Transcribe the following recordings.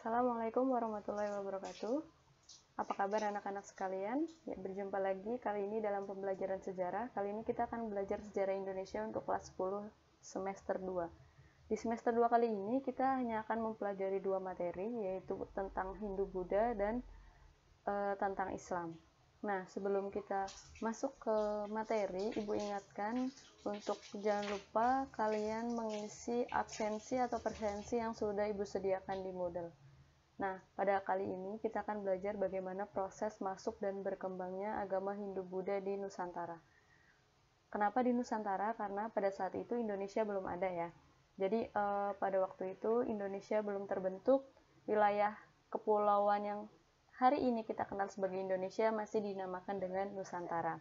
Assalamualaikum warahmatullahi wabarakatuh. Apa kabar anak-anak sekalian? Ya, berjumpa lagi kali ini dalam pembelajaran sejarah. Kali ini kita akan belajar sejarah Indonesia untuk kelas 10 semester 2. Di semester 2 kali ini kita hanya akan mempelajari dua materi yaitu tentang Hindu-Buddha dan e, tentang Islam. Nah, sebelum kita masuk ke materi, Ibu ingatkan untuk jangan lupa kalian mengisi absensi atau presensi yang sudah Ibu sediakan di model. Nah, pada kali ini kita akan belajar bagaimana proses masuk dan berkembangnya agama Hindu-Buddha di Nusantara. Kenapa di Nusantara? Karena pada saat itu Indonesia belum ada ya. Jadi eh, pada waktu itu Indonesia belum terbentuk, wilayah kepulauan yang hari ini kita kenal sebagai Indonesia masih dinamakan dengan Nusantara.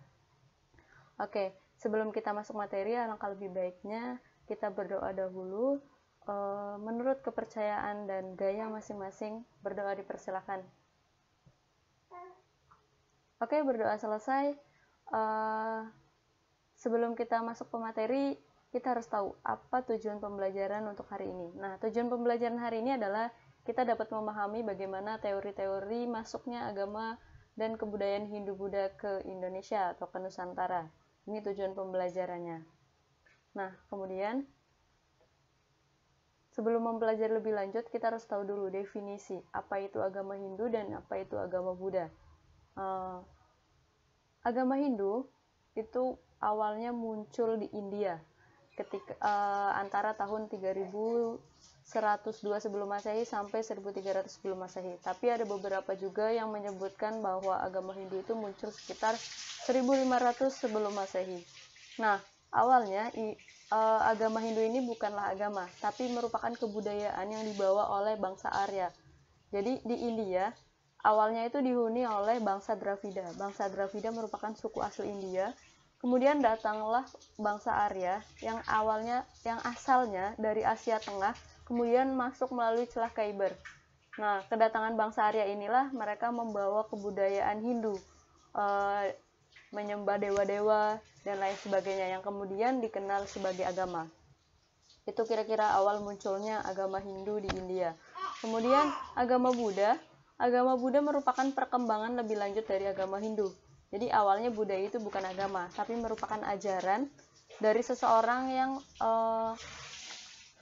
Oke, sebelum kita masuk materi, alangkah lebih baiknya kita berdoa dahulu Eh, menurut kepercayaan dan gaya masing-masing berdoa dipersilakan. Oke, okay, berdoa selesai. Uh, sebelum kita masuk ke materi, kita harus tahu apa tujuan pembelajaran untuk hari ini. Nah, tujuan pembelajaran hari ini adalah kita dapat memahami bagaimana teori-teori masuknya agama dan kebudayaan Hindu-Buddha ke Indonesia atau ke Nusantara. Ini tujuan pembelajarannya. Nah, kemudian Sebelum mempelajari lebih lanjut, kita harus tahu dulu definisi apa itu agama Hindu dan apa itu agama Buddha. Uh, agama Hindu itu awalnya muncul di India ketika uh, antara tahun 3102 sebelum Masehi sampai 1300 sebelum Masehi. Tapi ada beberapa juga yang menyebutkan bahwa agama Hindu itu muncul sekitar 1500 sebelum Masehi. Nah, awalnya uh, agama Hindu ini bukanlah agama, tapi merupakan kebudayaan yang dibawa oleh bangsa Arya. Jadi di India, awalnya itu dihuni oleh bangsa Dravida. Bangsa Dravida merupakan suku asli India. Kemudian datanglah bangsa Arya yang awalnya yang asalnya dari Asia Tengah, kemudian masuk melalui celah Khyber. Nah, kedatangan bangsa Arya inilah mereka membawa kebudayaan Hindu. Uh, menyembah dewa-dewa, dan lain sebagainya yang kemudian dikenal sebagai agama. Itu kira-kira awal munculnya agama Hindu di India. Kemudian agama Buddha, agama Buddha merupakan perkembangan lebih lanjut dari agama Hindu. Jadi awalnya Buddha itu bukan agama, tapi merupakan ajaran dari seseorang yang uh,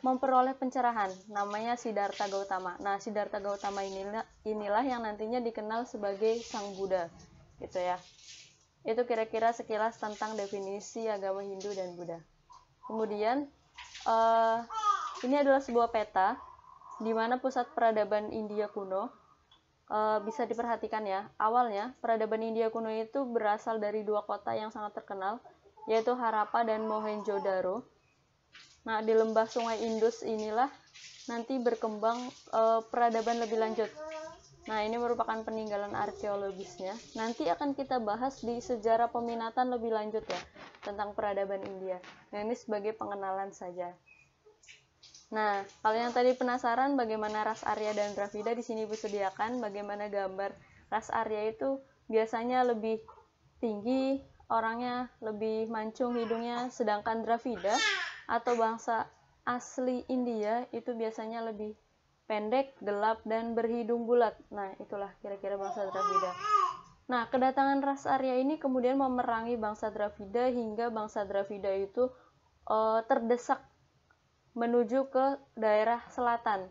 memperoleh pencerahan namanya Siddhartha Gautama. Nah, Siddhartha Gautama inilah inilah yang nantinya dikenal sebagai Sang Buddha. Gitu ya. Itu kira-kira sekilas tentang definisi agama Hindu dan Buddha. Kemudian, uh, ini adalah sebuah peta di mana pusat peradaban India kuno uh, bisa diperhatikan ya. Awalnya, peradaban India kuno itu berasal dari dua kota yang sangat terkenal, yaitu Harappa dan Mohenjo-daro. Nah, di lembah sungai Indus inilah nanti berkembang uh, peradaban lebih lanjut Nah, ini merupakan peninggalan arkeologisnya. Nanti akan kita bahas di sejarah peminatan lebih lanjut ya, tentang peradaban India. Nah, ini sebagai pengenalan saja. Nah, kalau yang tadi penasaran bagaimana ras Arya dan Dravida di sini disediakan, bagaimana gambar ras Arya itu biasanya lebih tinggi, orangnya lebih mancung hidungnya, sedangkan Dravida atau bangsa asli India itu biasanya lebih pendek, gelap, dan berhidung bulat. Nah, itulah kira-kira bangsa Dravida. Nah, kedatangan ras Arya ini kemudian memerangi bangsa Dravida hingga bangsa Dravida itu e, terdesak menuju ke daerah selatan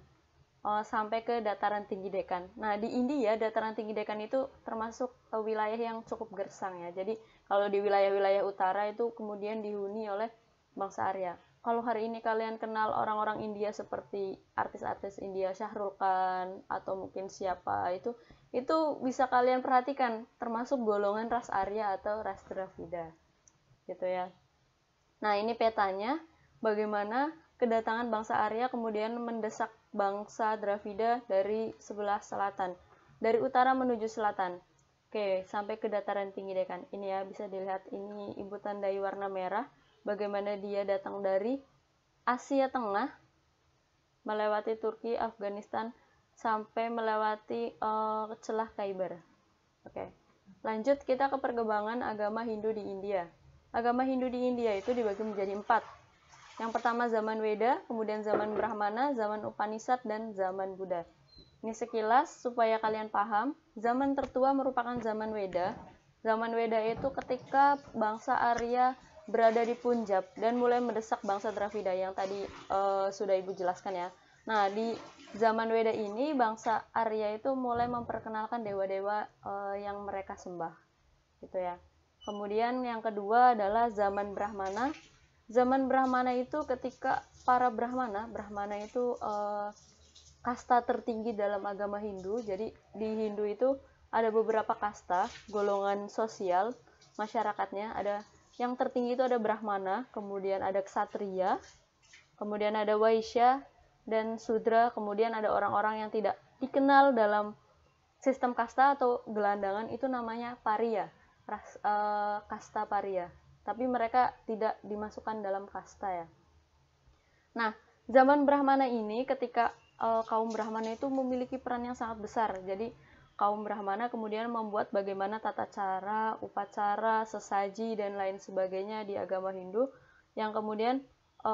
e, sampai ke dataran tinggi Dekan. Nah, di India dataran tinggi Dekan itu termasuk e, wilayah yang cukup gersang ya. Jadi, kalau di wilayah-wilayah utara itu kemudian dihuni oleh bangsa Arya kalau hari ini kalian kenal orang-orang India seperti artis-artis India Syahrul Khan atau mungkin siapa itu itu bisa kalian perhatikan termasuk golongan ras Arya atau ras Dravida gitu ya nah ini petanya bagaimana kedatangan bangsa Arya kemudian mendesak bangsa Dravida dari sebelah selatan dari utara menuju selatan oke sampai ke dataran tinggi deh kan ini ya bisa dilihat ini ibu tandai warna merah bagaimana dia datang dari Asia Tengah melewati Turki, Afghanistan sampai melewati uh, celah Khyber. Oke. Lanjut kita ke perkembangan agama Hindu di India. Agama Hindu di India itu dibagi menjadi empat. Yang pertama zaman Weda, kemudian zaman Brahmana, zaman Upanishad, dan zaman Buddha. Ini sekilas supaya kalian paham, zaman tertua merupakan zaman Weda. Zaman Weda itu ketika bangsa Arya berada di Punjab dan mulai mendesak bangsa Dravida yang tadi uh, sudah Ibu jelaskan ya. Nah, di zaman Weda ini bangsa Arya itu mulai memperkenalkan dewa-dewa uh, yang mereka sembah. Gitu ya. Kemudian yang kedua adalah zaman Brahmana. Zaman Brahmana itu ketika para Brahmana, Brahmana itu eh, kasta tertinggi dalam agama Hindu. Jadi di Hindu itu ada beberapa kasta, golongan sosial masyarakatnya, ada yang tertinggi itu ada Brahmana, kemudian ada Ksatria, kemudian ada Waisya, dan Sudra, kemudian ada orang-orang yang tidak dikenal dalam sistem kasta atau gelandangan itu namanya paria, ras, uh, kasta paria. Tapi mereka tidak dimasukkan dalam kasta ya. Nah, zaman Brahmana ini ketika uh, kaum Brahmana itu memiliki peran yang sangat besar. Jadi kaum Brahmana kemudian membuat bagaimana tata cara, upacara, sesaji, dan lain sebagainya di agama Hindu yang kemudian e,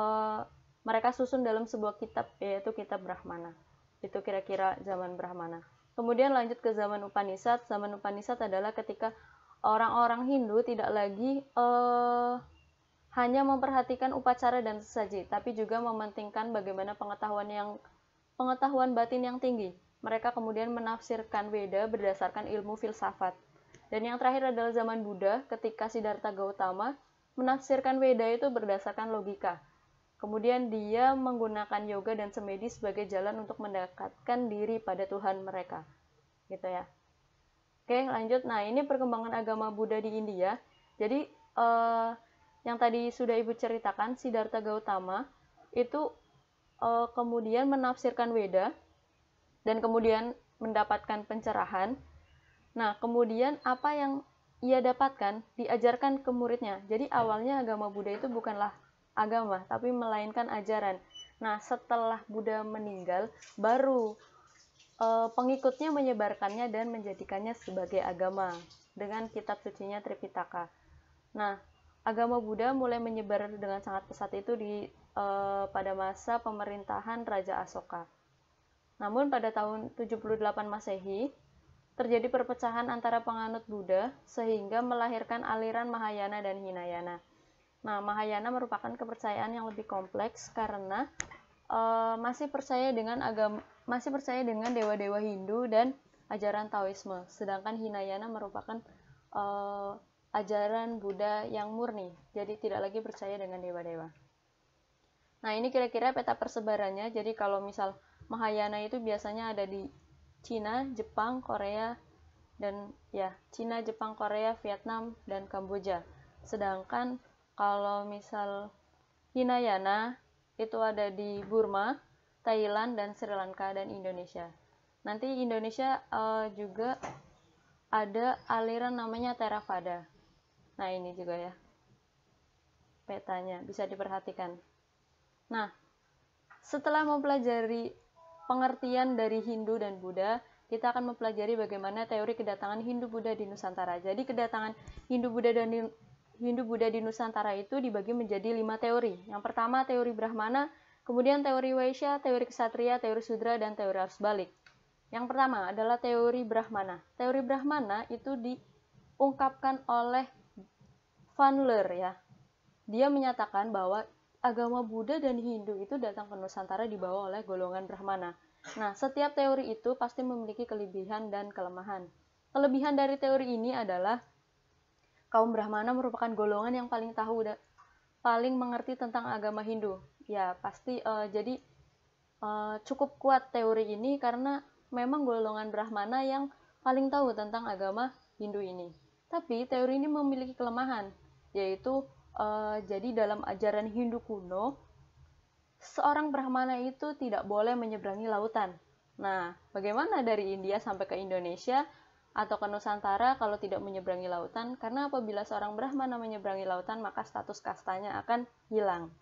mereka susun dalam sebuah kitab yaitu kitab Brahmana. Itu kira-kira zaman Brahmana. Kemudian lanjut ke zaman Upanishad. Zaman Upanishad adalah ketika orang-orang Hindu tidak lagi e, hanya memperhatikan upacara dan sesaji, tapi juga mementingkan bagaimana pengetahuan yang pengetahuan batin yang tinggi. Mereka kemudian menafsirkan Weda berdasarkan ilmu filsafat. Dan yang terakhir adalah zaman Buddha ketika Siddhartha Gautama menafsirkan Weda itu berdasarkan logika. Kemudian dia menggunakan yoga dan semedi sebagai jalan untuk mendekatkan diri pada Tuhan mereka. Gitu ya. Oke, lanjut. Nah, ini perkembangan agama Buddha di India. Jadi, eh, yang tadi sudah Ibu ceritakan, Siddhartha Gautama itu eh, kemudian menafsirkan Weda dan kemudian mendapatkan pencerahan. Nah, kemudian apa yang ia dapatkan diajarkan ke muridnya. Jadi hmm. awalnya agama Buddha itu bukanlah agama, tapi melainkan ajaran. Nah, setelah Buddha meninggal, baru e, pengikutnya menyebarkannya dan menjadikannya sebagai agama dengan kitab sucinya Tripitaka. Nah, agama Buddha mulai menyebar dengan sangat pesat itu di e, pada masa pemerintahan Raja Asoka. Namun pada tahun 78 Masehi, terjadi perpecahan antara penganut Buddha sehingga melahirkan aliran Mahayana dan Hinayana. Nah, Mahayana merupakan kepercayaan yang lebih kompleks karena uh, masih percaya dengan agama masih percaya dengan dewa-dewa Hindu dan ajaran Taoisme, sedangkan Hinayana merupakan uh, ajaran Buddha yang murni, jadi tidak lagi percaya dengan dewa-dewa. Nah, ini kira-kira peta persebarannya. Jadi kalau misal Mahayana itu biasanya ada di Cina, Jepang, Korea, dan ya Cina, Jepang, Korea, Vietnam, dan Kamboja. Sedangkan kalau misal Hinayana itu ada di Burma, Thailand, dan Sri Lanka, dan Indonesia. Nanti Indonesia uh, juga ada aliran namanya Theravada. Nah, ini juga ya petanya, bisa diperhatikan. Nah, setelah mempelajari pengertian dari Hindu dan Buddha, kita akan mempelajari bagaimana teori kedatangan Hindu-Buddha di Nusantara. Jadi kedatangan Hindu-Buddha dan Hindu-Buddha di Nusantara itu dibagi menjadi lima teori. Yang pertama teori Brahmana, kemudian teori Waisya, teori Kesatria, teori Sudra, dan teori arus balik. Yang pertama adalah teori Brahmana. Teori Brahmana itu diungkapkan oleh Van Leer ya. Dia menyatakan bahwa agama Buddha dan Hindu itu datang ke Nusantara dibawa oleh golongan Brahmana. Nah, setiap teori itu pasti memiliki kelebihan dan kelemahan. Kelebihan dari teori ini adalah kaum Brahmana merupakan golongan yang paling tahu dan paling mengerti tentang agama Hindu. Ya, pasti uh, jadi uh, cukup kuat teori ini karena memang golongan Brahmana yang paling tahu tentang agama Hindu ini. Tapi teori ini memiliki kelemahan, yaitu Eh, jadi dalam ajaran Hindu kuno, seorang Brahmana itu tidak boleh menyeberangi lautan. Nah, bagaimana dari India sampai ke Indonesia atau ke Nusantara kalau tidak menyeberangi lautan? Karena apabila seorang Brahmana menyeberangi lautan, maka status kastanya akan hilang.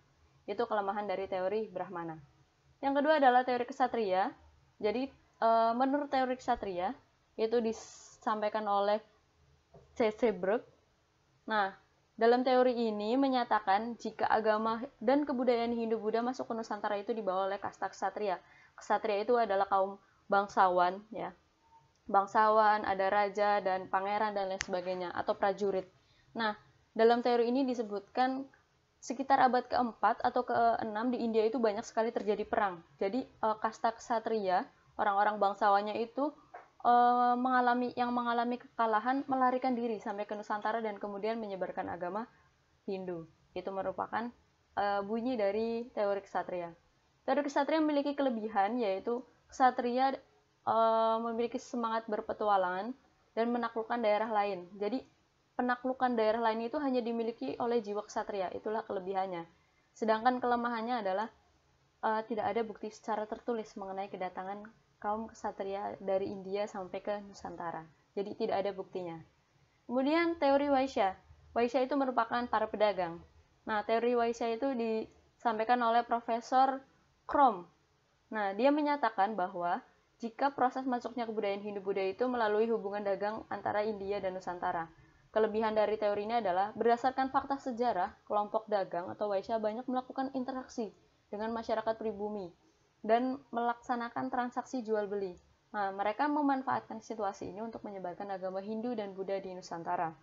Itu kelemahan dari teori Brahmana. Yang kedua adalah teori kesatria. Jadi, eh, menurut teori kesatria, itu disampaikan oleh C.C. Brooke. Nah, dalam teori ini menyatakan jika agama dan kebudayaan Hindu-Buddha masuk ke Nusantara itu dibawa oleh kasta kesatria. Kesatria itu adalah kaum bangsawan ya. Bangsawan, ada raja dan pangeran dan lain sebagainya atau prajurit. Nah, dalam teori ini disebutkan sekitar abad keempat atau keenam di India itu banyak sekali terjadi perang. Jadi eh, kasta kesatria, orang-orang bangsawannya itu Eh, mengalami yang mengalami kekalahan melarikan diri sampai ke Nusantara dan kemudian menyebarkan agama Hindu. Itu merupakan uh, bunyi dari teori kesatria. Teori kesatria memiliki kelebihan yaitu kesatria uh, memiliki semangat berpetualangan dan menaklukkan daerah lain. Jadi penaklukan daerah lain itu hanya dimiliki oleh jiwa kesatria, itulah kelebihannya. Sedangkan kelemahannya adalah uh, tidak ada bukti secara tertulis mengenai kedatangan kaum kesatria dari India sampai ke Nusantara. Jadi tidak ada buktinya. Kemudian teori Waisya. Waisya itu merupakan para pedagang. Nah, teori Waisya itu disampaikan oleh Profesor Krom. Nah, dia menyatakan bahwa jika proses masuknya kebudayaan Hindu-Buddha itu melalui hubungan dagang antara India dan Nusantara. Kelebihan dari teori ini adalah berdasarkan fakta sejarah, kelompok dagang atau Waisya banyak melakukan interaksi dengan masyarakat pribumi dan melaksanakan transaksi jual beli. Nah, mereka memanfaatkan situasi ini untuk menyebarkan agama Hindu dan Buddha di Nusantara.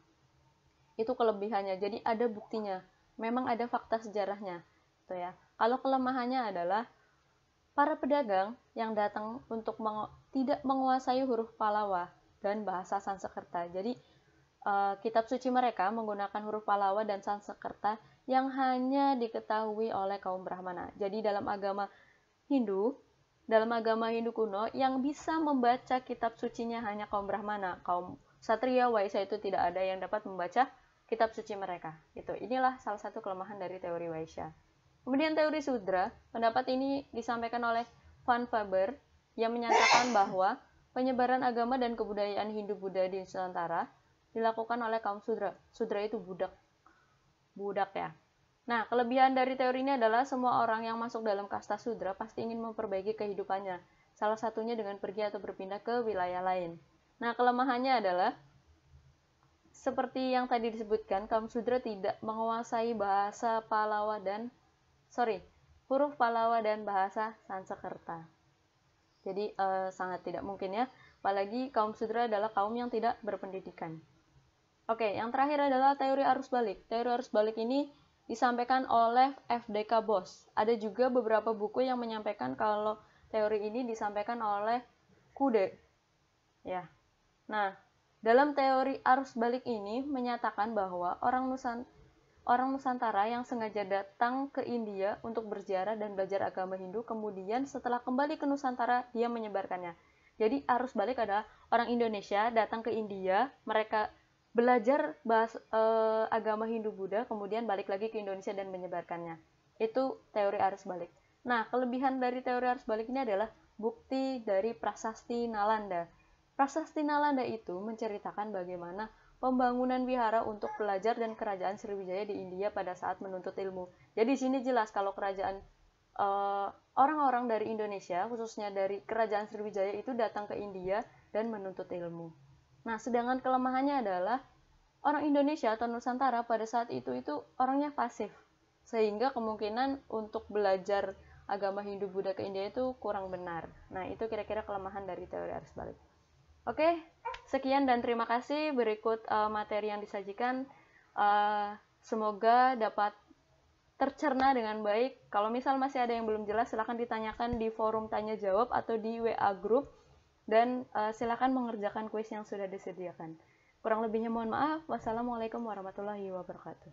Itu kelebihannya. Jadi ada buktinya. Memang ada fakta sejarahnya, gitu ya. Kalau kelemahannya adalah para pedagang yang datang untuk mengu tidak menguasai huruf Palawa dan bahasa Sanskerta. Jadi uh, kitab suci mereka menggunakan huruf Palawa dan Sanskerta yang hanya diketahui oleh kaum Brahmana. Jadi dalam agama Hindu, dalam agama Hindu kuno, yang bisa membaca kitab sucinya hanya kaum Brahmana, kaum Satria Waisa itu tidak ada yang dapat membaca kitab suci mereka. Itu Inilah salah satu kelemahan dari teori Waisya. Kemudian teori Sudra, pendapat ini disampaikan oleh Van Faber yang menyatakan bahwa penyebaran agama dan kebudayaan Hindu-Buddha di Nusantara dilakukan oleh kaum Sudra. Sudra itu budak. Budak ya. Nah, kelebihan dari teori ini adalah semua orang yang masuk dalam kasta sudra pasti ingin memperbaiki kehidupannya, salah satunya dengan pergi atau berpindah ke wilayah lain. Nah, kelemahannya adalah seperti yang tadi disebutkan, kaum sudra tidak menguasai bahasa Palawa dan sorry, huruf Palawa dan bahasa Sansekerta. Jadi eh, sangat tidak mungkin ya, apalagi kaum sudra adalah kaum yang tidak berpendidikan. Oke, yang terakhir adalah teori arus balik. Teori arus balik ini disampaikan oleh FDK Bos. Ada juga beberapa buku yang menyampaikan kalau teori ini disampaikan oleh Kude. Ya. Nah, dalam teori arus balik ini menyatakan bahwa orang Nusantara orang Nusantara yang sengaja datang ke India untuk berziarah dan belajar agama Hindu, kemudian setelah kembali ke Nusantara, dia menyebarkannya. Jadi arus balik adalah orang Indonesia datang ke India, mereka belajar bahas eh, agama Hindu Buddha kemudian balik lagi ke Indonesia dan menyebarkannya itu teori arus balik nah kelebihan dari teori arus balik ini adalah bukti dari prasasti Nalanda prasasti Nalanda itu menceritakan bagaimana pembangunan wihara untuk pelajar dan kerajaan Sriwijaya di India pada saat menuntut ilmu jadi di sini jelas kalau kerajaan orang eh, orang-orang dari Indonesia khususnya dari kerajaan Sriwijaya itu datang ke India dan menuntut ilmu Nah, sedangkan kelemahannya adalah orang Indonesia atau Nusantara pada saat itu itu orangnya pasif. Sehingga kemungkinan untuk belajar agama Hindu Buddha ke India itu kurang benar. Nah, itu kira-kira kelemahan dari teori arus balik. Oke, sekian dan terima kasih berikut uh, materi yang disajikan. Uh, semoga dapat tercerna dengan baik. Kalau misal masih ada yang belum jelas, silahkan ditanyakan di forum tanya jawab atau di WA group dan uh, silakan mengerjakan kuis yang sudah disediakan. Kurang lebihnya mohon maaf. Wassalamualaikum warahmatullahi wabarakatuh.